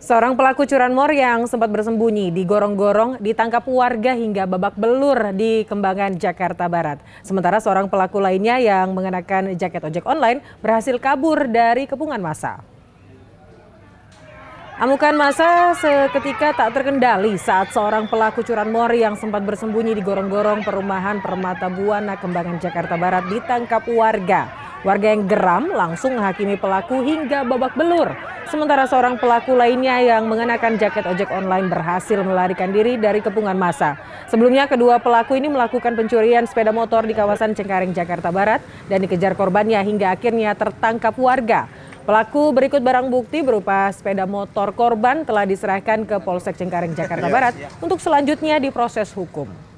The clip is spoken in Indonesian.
Seorang pelaku curanmor yang sempat bersembunyi di gorong-gorong ditangkap warga hingga babak belur di Kembangan, Jakarta Barat. Sementara seorang pelaku lainnya yang mengenakan jaket ojek online berhasil kabur dari kepungan massa. Amukan masa seketika tak terkendali saat seorang pelaku curanmor yang sempat bersembunyi di gorong-gorong perumahan Permata Buana, Kembangan, Jakarta Barat ditangkap warga. Warga yang geram langsung menghakimi pelaku hingga babak belur. Sementara seorang pelaku lainnya yang mengenakan jaket ojek online berhasil melarikan diri dari kepungan massa. Sebelumnya kedua pelaku ini melakukan pencurian sepeda motor di kawasan Cengkareng, Jakarta Barat dan dikejar korbannya hingga akhirnya tertangkap warga. Pelaku berikut barang bukti berupa sepeda motor korban telah diserahkan ke Polsek Cengkareng, Jakarta iya, Barat iya. untuk selanjutnya diproses hukum.